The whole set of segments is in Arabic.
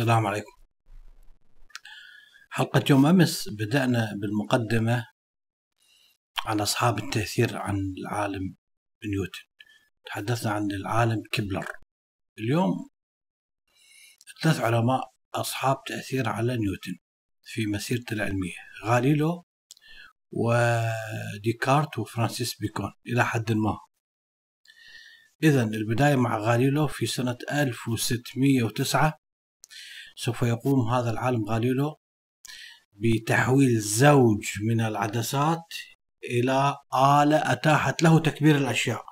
السلام عليكم حلقة يوم أمس بدأنا بالمقدمة عن أصحاب التأثير عن العالم نيوتن تحدثنا عن العالم كبلر اليوم ثلاث علماء أصحاب تأثير على نيوتن في مسيرته العلمية غاليلو وديكارت وفرانسيس بيكون إلى حد ما إذا البداية مع غاليلو في سنة 1609 سوف يقوم هذا العالم غاليلو بتحويل زوج من العدسات إلى آلة أتاحت له تكبير الأشياء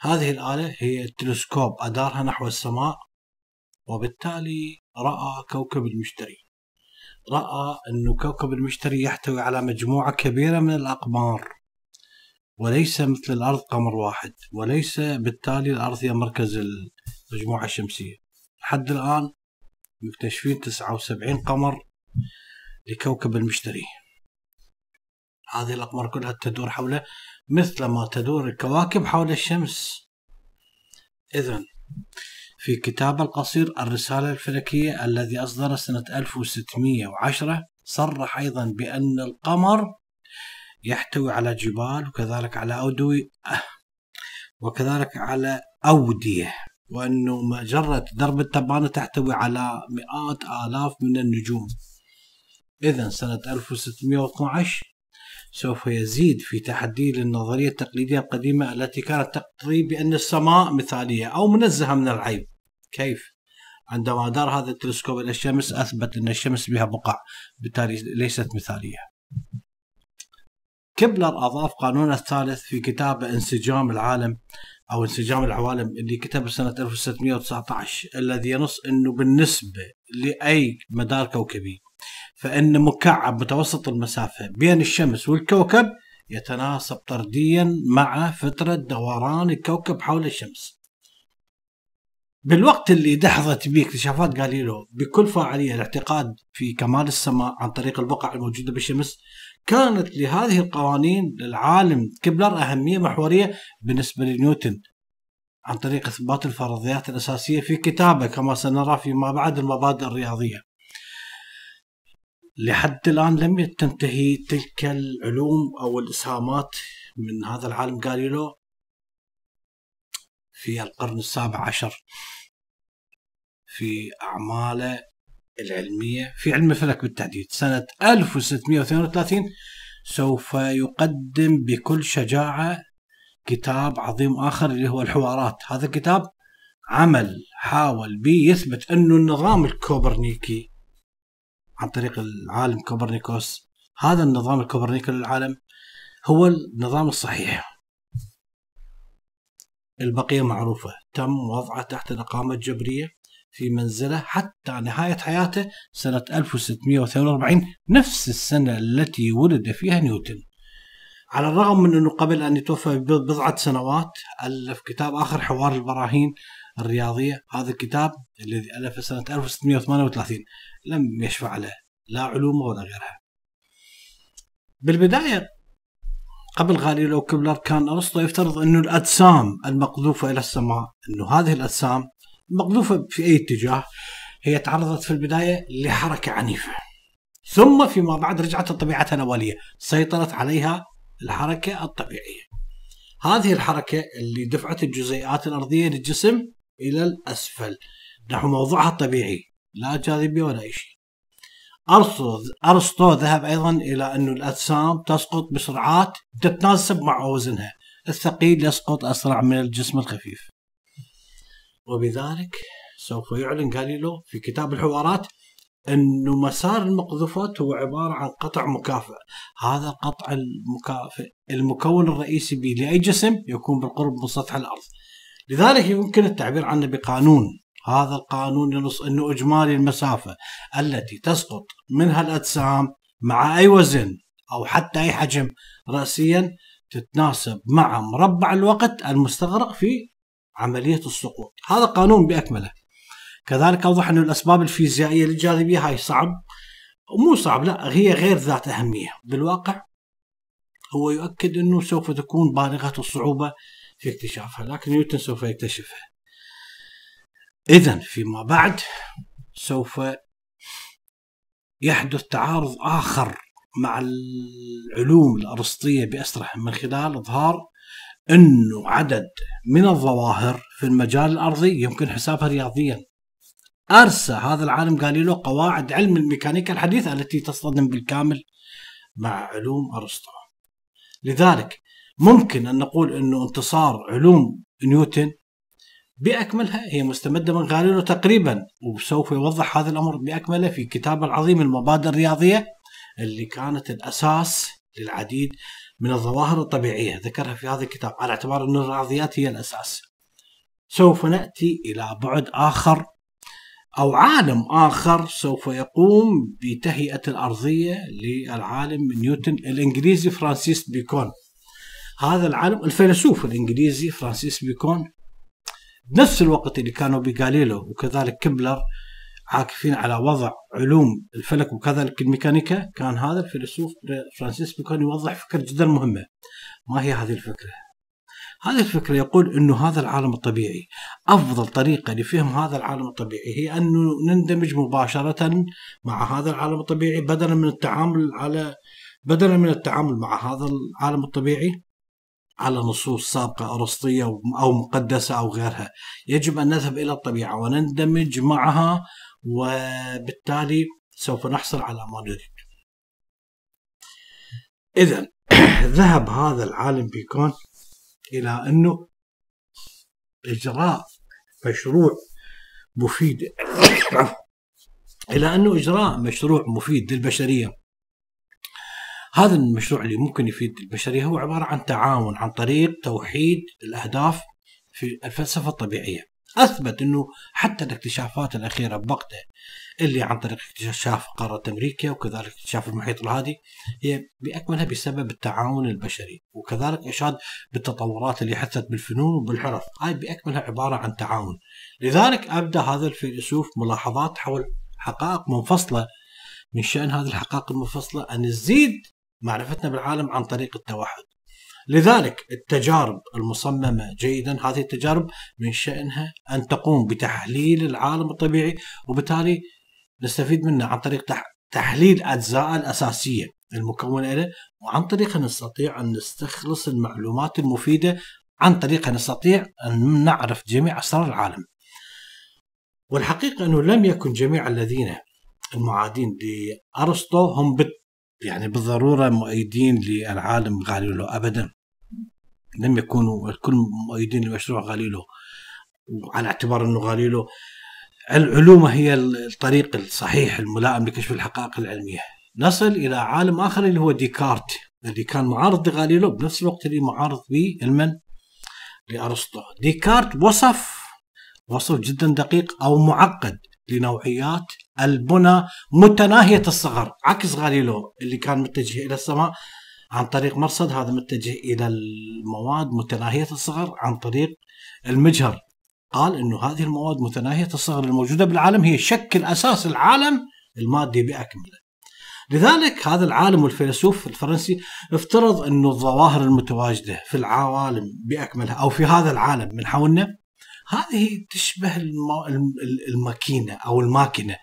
هذه الآلة هي التلسكوب أدارها نحو السماء وبالتالي رأى كوكب المشتري رأى أن كوكب المشتري يحتوي على مجموعة كبيرة من الأقمار وليس مثل الأرض قمر واحد وليس بالتالي الأرض هي مركز المجموعة الشمسية لحد الآن مكتشفين 79 قمر لكوكب المشتري هذه الأقمار كلها تدور حوله مثل ما تدور الكواكب حول الشمس إذا في كتاب القصير الرسالة الفلكية الذي أصدر سنة 1610 صرح أيضا بأن القمر يحتوي على جبال وكذلك على أودوي وكذلك على أودية وأنه مجرة درب التبانة تحتوي على مئات آلاف من النجوم إذا سنة 1612 سوف يزيد في تحدي للنظرية التقليدية القديمة التي كانت تقضي بأن السماء مثالية أو منزهة من العيب كيف؟ عندما دار هذا التلسكوب إلى الشمس أثبت أن الشمس بها بقع بالتالي ليست مثالية كبلر أضاف قانون الثالث في كتابه انسجام العالم او انسجام العوالم اللي كتبه سنه 1619 الذي ينص انه بالنسبه لاي مدار كوكبي فان مكعب متوسط المسافه بين الشمس والكوكب يتناسب طرديا مع فتره دوران الكوكب حول الشمس. بالوقت اللي دحضت به اكتشافات غاليليو بكل فاعليه الاعتقاد في كمال السماء عن طريق البقع الموجوده بالشمس كانت لهذه القوانين للعالم كبلر أهمية محورية بالنسبة لنيوتن عن طريق إثبات الفرضيات الأساسية في كتابه كما سنرى فيما بعد المبادئ الرياضية لحد الآن لم تنتهي تلك العلوم أو الإسهامات من هذا العالم غاليلو في القرن السابع عشر في أعماله العلمية في علم الفلك بالتحديد سنة 1632 سوف يقدم بكل شجاعة كتاب عظيم آخر اللي هو الحوارات هذا الكتاب عمل حاول بيه يثبت أنه النظام الكوبرنيكي عن طريق العالم كوبرنيكوس هذا النظام الكوبرنيكي للعالم هو النظام الصحيح البقية معروفة تم وضعه تحت الإقامة الجبرية في منزله حتى نهاية حياته سنة 1642 نفس السنة التي ولد فيها نيوتن على الرغم من أنه قبل أن يتوفى ببضعة سنوات ألف كتاب آخر حوار البراهين الرياضية هذا الكتاب الذي الفه سنة 1638 لم يشفع له لا علوم ولا غيرها بالبداية قبل غاليلو كبلر كان أرسطو يفترض أن الأجسام المقذوفة إلى السماء أن هذه الأجسام مقذوفة في أي اتجاه هي تعرضت في البداية لحركة عنيفة ثم فيما بعد رجعت لطبيعتها الأولية سيطرت عليها الحركة الطبيعية هذه الحركة اللي دفعت الجزيئات الأرضية للجسم إلى الأسفل نحو موضوعها الطبيعي لا جاذبية ولا أي شيء أرسطو أرسطو ذهب أيضا إلى أن الأجسام تسقط بسرعات تتناسب مع وزنها الثقيل يسقط أسرع من الجسم الخفيف وبذلك سوف يعلن غاليلو في كتاب الحوارات انه مسار المقذوفات هو عباره عن قطع مكافئ، هذا القطع المكافئ المكون الرئيسي به لاي جسم يكون بالقرب من سطح الارض. لذلك يمكن التعبير عنه بقانون، هذا القانون ينص انه اجمالي المسافه التي تسقط منها الاجسام مع اي وزن او حتى اي حجم راسيا تتناسب مع مربع الوقت المستغرق في عملية السقوط هذا قانون بأكمله كذلك أوضح أن الأسباب الفيزيائية للجاذبية هاي صعب مو صعب لا هي غير ذات أهمية بالواقع هو يؤكد أنه سوف تكون بالغة الصعوبة في اكتشافها لكن نيوتن سوف يكتشفها إذا فيما بعد سوف يحدث تعارض آخر مع العلوم الأرسطية بأسرها من خلال إظهار انه عدد من الظواهر في المجال الارضي يمكن حسابها رياضيا ارسى هذا العالم غاليليو قواعد علم الميكانيكا الحديثه التي تصطدم بالكامل مع علوم ارسطو لذلك ممكن ان نقول انه انتصار علوم نيوتن باكملها هي مستمده من غاليليو تقريبا وسوف يوضح هذا الامر باكمله في كتابه العظيم المبادئ الرياضيه اللي كانت الاساس للعديد من الظواهر الطبيعية ذكرها في هذا الكتاب على اعتبار أن الرياضيات هي الأساس سوف نأتي إلى بعد آخر أو عالم آخر سوف يقوم بتهيئة الأرضية للعالم نيوتن الإنجليزي فرانسيس بيكون هذا العالم الفيلسوف الإنجليزي فرانسيس بيكون بنفس الوقت اللي كانوا بجاليلو وكذلك كبلر عاكفين على وضع علوم الفلك وكذلك الميكانيكا كان هذا الفيلسوف فرانسيسكو كان يوضح فكرة جدا مهمة ما هي هذه الفكرة؟ هذه الفكرة يقول أنه هذا العالم الطبيعي أفضل طريقة لفهم هذا العالم الطبيعي هي أنه نندمج مباشرة مع هذا العالم الطبيعي بدلا من التعامل على بدلا من التعامل مع هذا العالم الطبيعي على نصوص سابقة أرسطية أو مقدسة أو غيرها يجب أن نذهب إلى الطبيعة ونندمج معها وبالتالي سوف نحصل على ما نريد إذا ذهب هذا العالم بيكون إلى أنه إجراء مشروع مفيد إلى أنه إجراء مشروع مفيد للبشرية هذا المشروع اللي ممكن يفيد البشرية هو عبارة عن تعاون عن طريق توحيد الأهداف في الفلسفة الطبيعية اثبت انه حتى الاكتشافات الاخيره بوقته اللي عن طريق اكتشاف قاره امريكا وكذلك اكتشاف المحيط الهادي هي باكملها بسبب التعاون البشري وكذلك اشاد بالتطورات اللي حدثت بالفنون وبالحرف هاي باكملها عباره عن تعاون لذلك ابدى هذا الفيلسوف ملاحظات حول حقائق منفصله من شان هذه الحقائق المنفصله ان تزيد معرفتنا بالعالم عن طريق التوحد لذلك التجارب المصممة جيدا هذه التجارب من شأنها أن تقوم بتحليل العالم الطبيعي وبالتالي نستفيد منه عن طريق تحليل أجزاء الأساسية المكونة له وعن طريقها نستطيع أن نستخلص المعلومات المفيدة عن طريقها نستطيع أن نعرف جميع أسرار العالم والحقيقة أنه لم يكن جميع الذين المعادين لأرسطو هم يعني بالضروره مؤيدين للعالم غاليلو ابدا لم يكونوا الكل مؤيدين لمشروع غاليلو وعلى اعتبار انه غاليلو العلوم هي الطريق الصحيح الملائم لكشف الحقائق العلميه نصل الى عالم اخر اللي هو ديكارت الذي كان معارض لغاليلو بنفس الوقت اللي معارض لمن؟ لارسطو ديكارت وصف وصف جدا دقيق او معقد لنوعيات البنى متناهية الصغر عكس غاليلو اللي كان متجه إلى السماء عن طريق مرصد هذا متجه إلى المواد متناهية الصغر عن طريق المجهر قال أنه هذه المواد متناهية الصغر الموجودة بالعالم هي شكل أساس العالم المادي بأكمله لذلك هذا العالم والفيلسوف الفرنسي افترض أن الظواهر المتواجدة في العوالم بأكملها أو في هذا العالم من حولنا هذه تشبه الماكينة أو الماكينة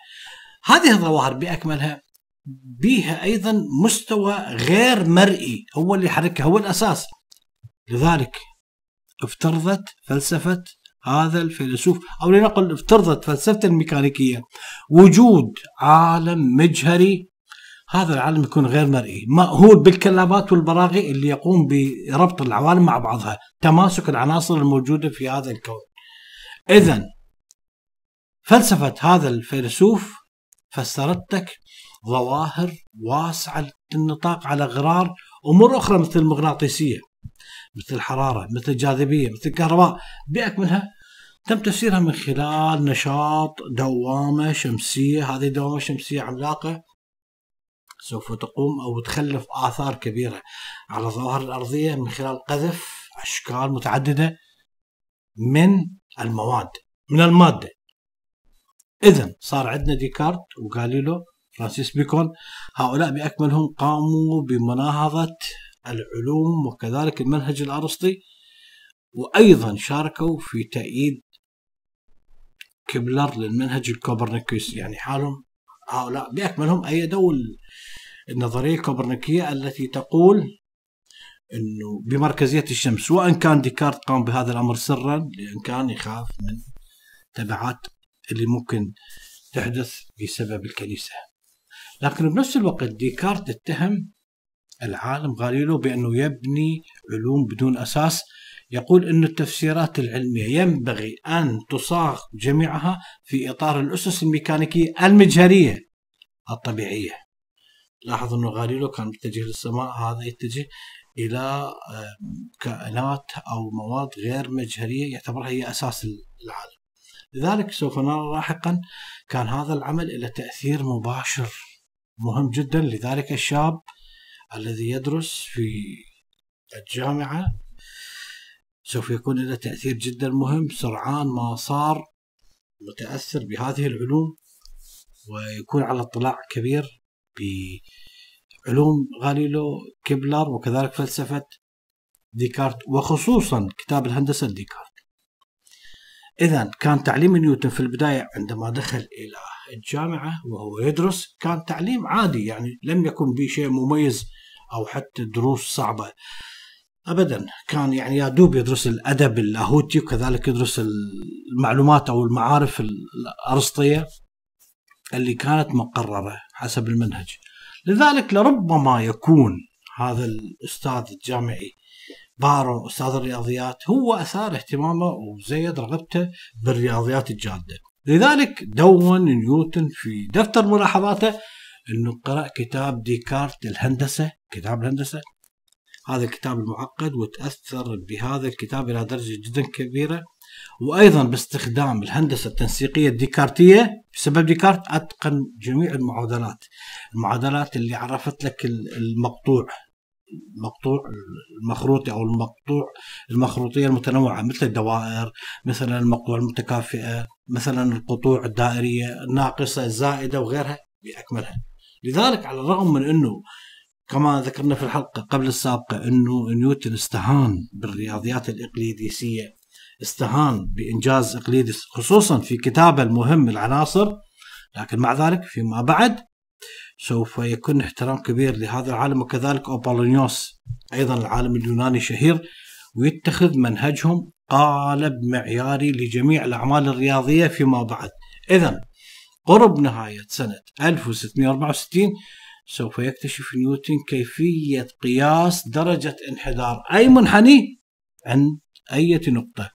هذه الظواهر باكملها بها ايضا مستوى غير مرئي هو اللي يحركها هو الاساس لذلك افترضت فلسفه هذا الفيلسوف او لنقل افترضت فلسفه الميكانيكيه وجود عالم مجهري هذا العالم يكون غير مرئي مأهول بالكلابات والبراغي اللي يقوم بربط العوالم مع بعضها تماسك العناصر الموجودة في هذا الكون إذا فلسفة هذا الفيلسوف فسرتك ظواهر واسعة النطاق على غرار أمور أخرى مثل المغناطيسية مثل الحرارة مثل الجاذبية مثل الكهرباء بأكملها تم تفسيرها من خلال نشاط دوامة شمسية هذه دوامة شمسية عملاقة سوف تقوم أو تخلف آثار كبيرة على الظواهر الأرضية من خلال قذف أشكال متعددة من المواد من المادة إذا صار عندنا ديكارت وغاليلو فرانسيس بيكون هؤلاء بأكملهم قاموا بمناهضة العلوم وكذلك المنهج الأرسطي وأيضا شاركوا في تأييد كبلر للمنهج الكوبرنيكيوس يعني حالهم هؤلاء بأكملهم أيدوا النظرية الكوبرنيكية التي تقول انه بمركزيه الشمس وان كان ديكارت قام بهذا الامر سرا لان كان يخاف من تبعات اللي ممكن تحدث بسبب الكنيسة لكن بنفس الوقت ديكارت اتهم العالم غاليلو بأنه يبني علوم بدون أساس يقول أن التفسيرات العلمية ينبغي أن تصاغ جميعها في إطار الأسس الميكانيكية المجهرية الطبيعية لاحظ أنه غاليلو كان متجه للسماء هذا يتجه إلى آه، كائنات أو مواد غير مجهرية يعتبرها هي أساس العالم لذلك سوف نرى لاحقا كان هذا العمل له تأثير مباشر مهم جدا لذلك الشاب الذي يدرس في الجامعة سوف يكون له تأثير جدا مهم سرعان ما صار متأثر بهذه العلوم ويكون على اطلاع كبير بعلوم غاليلو كيبلر وكذلك فلسفة ديكارت وخصوصا كتاب الهندسة ديكارت إذا كان تعليم نيوتن في البداية عندما دخل إلى الجامعة وهو يدرس كان تعليم عادي يعني لم يكن به شيء مميز أو حتى دروس صعبة ابدا كان يعني يا دوب يدرس الادب اللاهوتي وكذلك يدرس المعلومات او المعارف الارسطيه اللي كانت مقرره حسب المنهج لذلك لربما يكون هذا الاستاذ الجامعي بارو استاذ الرياضيات هو اثار اهتمامه وزيد رغبته بالرياضيات الجاده لذلك دون نيوتن في دفتر ملاحظاته انه قرا كتاب ديكارت الهندسه كتاب الهندسه هذا الكتاب المعقد وتاثر بهذا الكتاب الى درجه جدا كبيره وايضا باستخدام الهندسه التنسيقيه الديكارتيه بسبب ديكارت اتقن جميع المعادلات المعادلات اللي عرفت لك المقطوع المقطوع المخروطي او المقطوع المخروطيه المتنوعه مثل الدوائر مثلا المقطوع المتكافئه مثلا القطوع الدائريه الناقصه الزائده وغيرها باكملها لذلك على الرغم من انه كما ذكرنا في الحلقه قبل السابقه انه نيوتن استهان بالرياضيات الاقليديسيه استهان بانجاز اقليدس خصوصا في كتابه المهم العناصر لكن مع ذلك فيما بعد سوف يكون احترام كبير لهذا العالم وكذلك أوبولونيوس أيضا العالم اليوناني شهير ويتخذ منهجهم قالب معياري لجميع الأعمال الرياضية فيما بعد إذا قرب نهاية سنة 1664 سوف يكتشف نيوتن كيفية قياس درجة انحدار أي منحني عند أي نقطة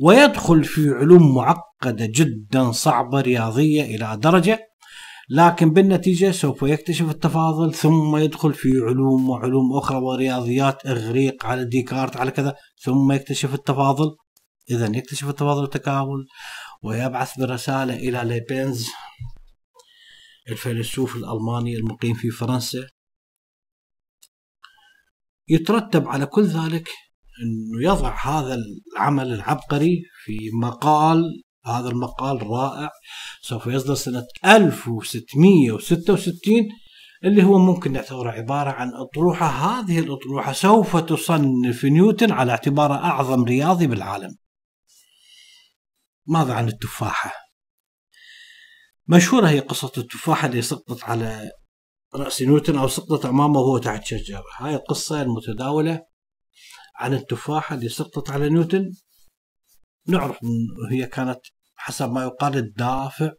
ويدخل في علوم معقدة جدا صعبة رياضية إلى درجة لكن بالنتيجة سوف يكتشف التفاضل ثم يدخل في علوم وعلوم أخرى ورياضيات إغريق على ديكارت على كذا ثم يكتشف التفاضل إذا يكتشف التفاضل والتكامل ويبعث برسالة إلى ليبينز الفيلسوف الألماني المقيم في فرنسا يترتب على كل ذلك أنه يضع هذا العمل العبقري في مقال هذا المقال رائع سوف يصدر سنة 1666 اللي هو ممكن نعتبره عبارة عن أطروحة هذه الأطروحة سوف تصنف نيوتن على اعتباره أعظم رياضي بالعالم ماذا عن التفاحة؟ مشهورة هي قصة التفاحة اللي سقطت على رأس نيوتن أو سقطت أمامه وهو تحت شجرة هاي القصة المتداولة عن التفاحة اللي سقطت على نيوتن نعرف هي كانت حسب ما يقال الدافع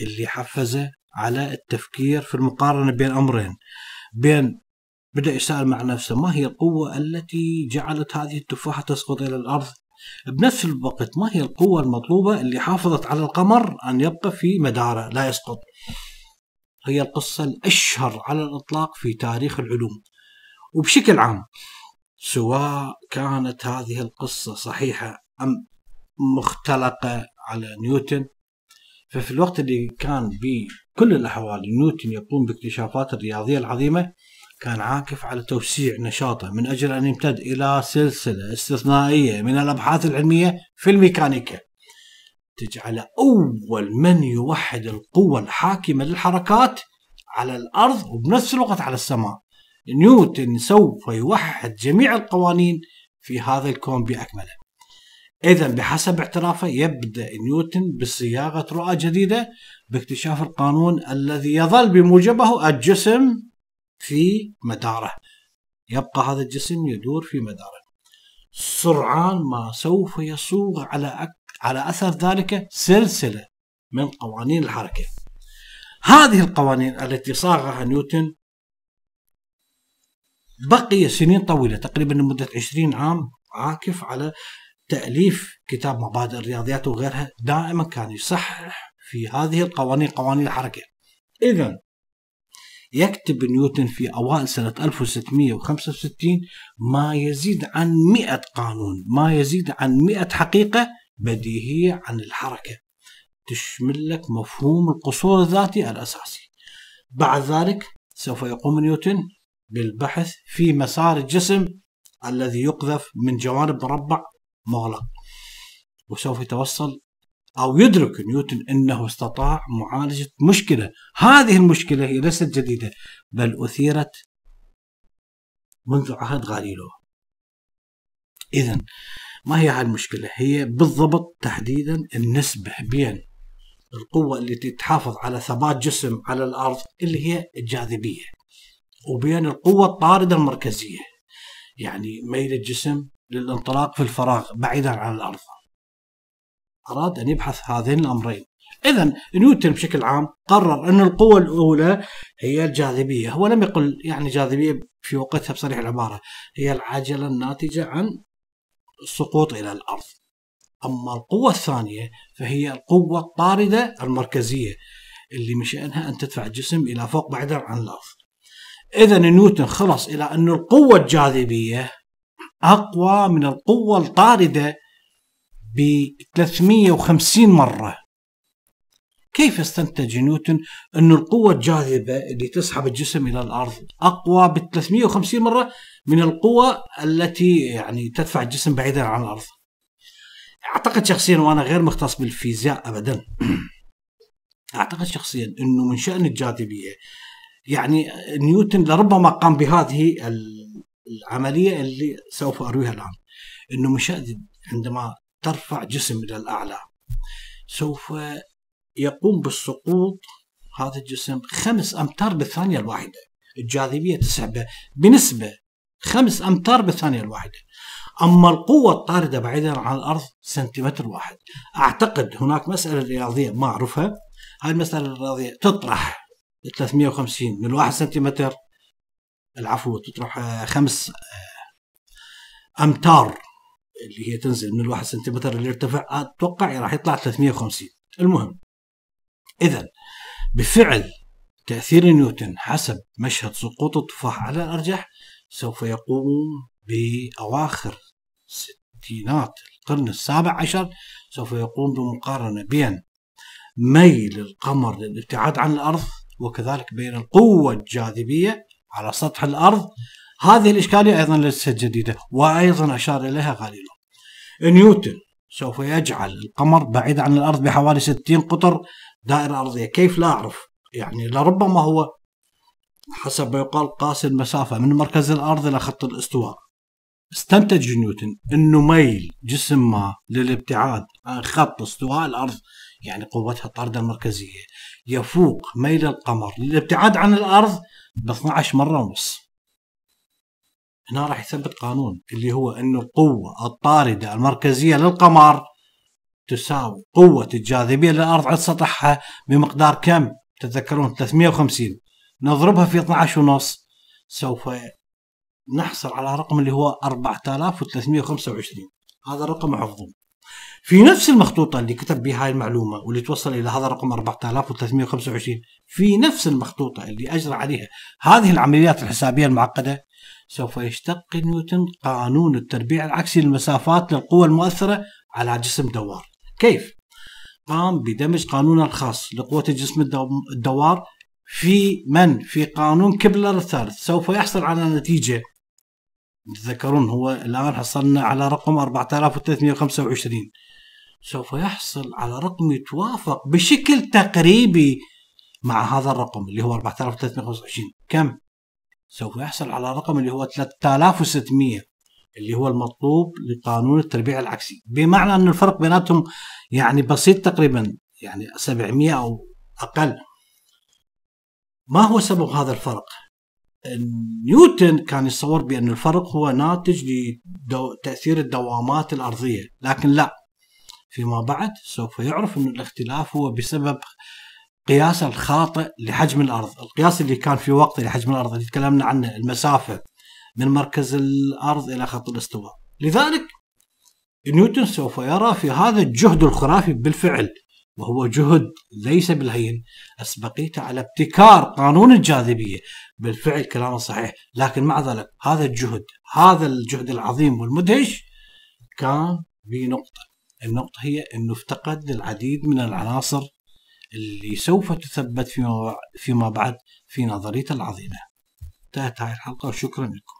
اللي حفزه على التفكير في المقارنة بين أمرين بين بدأ يسأل مع نفسه ما هي القوة التي جعلت هذه التفاحة تسقط إلى الأرض بنفس الوقت ما هي القوة المطلوبة اللي حافظت على القمر أن يبقى في مداره لا يسقط هي القصة الأشهر على الإطلاق في تاريخ العلوم وبشكل عام سواء كانت هذه القصة صحيحة أم مختلقة على نيوتن ففي الوقت اللي كان بكل الأحوال نيوتن يقوم باكتشافات الرياضية العظيمة كان عاكف على توسيع نشاطه من أجل أن يمتد إلى سلسلة استثنائية من الأبحاث العلمية في الميكانيكا تجعل أول من يوحد القوة الحاكمة للحركات على الأرض وبنفس الوقت على السماء نيوتن سوف يوحد جميع القوانين في هذا الكون بأكمله إذا بحسب اعترافه يبدأ نيوتن بصياغة رؤى جديدة باكتشاف القانون الذي يظل بموجبه الجسم في مداره يبقى هذا الجسم يدور في مداره سرعان ما سوف يصوغ على أك... على أثر ذلك سلسلة من قوانين الحركة هذه القوانين التي صاغها نيوتن بقي سنين طويلة تقريبا لمدة 20 عام عاكف على تاليف كتاب مبادئ الرياضيات وغيرها دائما كان يصحح في هذه القوانين قوانين الحركه اذا يكتب نيوتن في اوائل سنه 1665 ما يزيد عن 100 قانون ما يزيد عن 100 حقيقه بديهيه عن الحركه تشمل لك مفهوم القصور الذاتي الاساسي بعد ذلك سوف يقوم نيوتن بالبحث في مسار الجسم الذي يقذف من جوانب مربع مغلق وسوف يتوصل أو يدرك نيوتن أنه استطاع معالجة مشكلة هذه المشكلة هي ليست جديدة بل أثيرت منذ عهد غاليلو إذا ما هي المشكلة هي بالضبط تحديدا النسبة بين القوة التي تحافظ على ثبات جسم على الأرض اللي هي الجاذبية وبين القوة الطاردة المركزية يعني ميل الجسم للانطلاق في الفراغ بعيدا عن الارض اراد ان يبحث هذين الامرين اذا نيوتن بشكل عام قرر ان القوه الاولى هي الجاذبيه هو لم يقل يعني جاذبيه في وقتها بصريح العباره هي العجله الناتجه عن السقوط الى الارض اما القوه الثانيه فهي القوه الطارده المركزيه اللي من شانها ان تدفع الجسم الى فوق بعيدا عن الارض اذا نيوتن خلص الى ان القوه الجاذبيه أقوى من القوة الطاردة ب 350 مرة كيف استنتج نيوتن أن القوة الجاذبة اللي تسحب الجسم إلى الأرض أقوى ب 350 مرة من القوة التي يعني تدفع الجسم بعيدا عن الأرض أعتقد شخصيا وأنا غير مختص بالفيزياء أبدا أعتقد شخصيا أنه من شأن الجاذبية يعني نيوتن لربما قام بهذه الـ العمليه اللي سوف ارويها الان انه مشدد عندما ترفع جسم الى الاعلى سوف يقوم بالسقوط هذا الجسم خمس امتار بالثانيه الواحده الجاذبيه تسحبه بنسبه خمس امتار بالثانيه الواحده اما القوه الطارده بعيدا عن الارض سنتيمتر واحد اعتقد هناك مساله رياضيه ما اعرفها هاي المساله الرياضيه تطرح 350 من 1 سنتيمتر العفو تطرح آه، خمس آه، امتار اللي هي تنزل من الواحد سنتيمتر اللي ارتفع اتوقع يعني راح يطلع 350 المهم اذا بفعل تاثير نيوتن حسب مشهد سقوط التفاح على الارجح سوف يقوم باواخر ستينات القرن السابع عشر سوف يقوم بمقارنه بين ميل القمر للابتعاد عن الارض وكذلك بين القوه الجاذبيه على سطح الارض هذه الاشكاليه ايضا ليست جديده وايضا اشار اليها غاليلو نيوتن سوف يجعل القمر بعيد عن الارض بحوالي 60 قطر دائره ارضيه كيف لا اعرف يعني لربما هو حسب ما يقال قاس المسافه من مركز الارض الى خط الاستواء استنتج نيوتن انه ميل جسم ما للابتعاد عن خط استواء الارض يعني قوتها الطاردة المركزية يفوق ميل القمر للابتعاد عن الأرض ب 12 مرة ونص هنا راح يثبت قانون اللي هو أنه القوة الطاردة المركزية للقمر تساوي قوة الجاذبية للأرض على سطحها بمقدار كم؟ تتذكرون 350 نضربها في 12 ونص سوف نحصل على رقم اللي هو 4325 هذا الرقم محفوظ في نفس المخطوطة اللي كتب بها هاي المعلومة واللي توصل إلى هذا الرقم 4325 في نفس المخطوطة اللي أجرى عليها هذه العمليات الحسابية المعقدة سوف يشتق نيوتن قانون التربيع العكسي للمسافات للقوى المؤثرة على جسم دوار كيف؟ قام بدمج قانونه الخاص لقوة الجسم الدوار في من؟ في قانون كبلر الثالث سوف يحصل على نتيجة تتذكرون هو الآن حصلنا على رقم 4325 سوف يحصل على رقم يتوافق بشكل تقريبي مع هذا الرقم اللي هو 4325 كم؟ سوف يحصل على رقم اللي هو 3600 اللي هو المطلوب لقانون التربيع العكسي بمعنى أن الفرق بيناتهم يعني بسيط تقريبا يعني 700 أو أقل ما هو سبب هذا الفرق؟ نيوتن كان يتصور بأن الفرق هو ناتج لتأثير الدوامات الأرضية لكن لا فيما بعد سوف يعرف أن الاختلاف هو بسبب قياس الخاطئ لحجم الأرض القياس اللي كان في وقته لحجم الأرض اللي تكلمنا عنه المسافة من مركز الأرض إلى خط الاستواء لذلك نيوتن سوف يرى في هذا الجهد الخرافي بالفعل وهو جهد ليس بالهين أسبقيته على ابتكار قانون الجاذبية بالفعل كلامه صحيح لكن مع ذلك هذا الجهد هذا الجهد العظيم والمدهش كان بنقطة النقطة هي أنه افتقد للعديد من العناصر اللي سوف تثبت فيما, بعد في نظريته العظيمة انتهت هاي الحلقة وشكرا لكم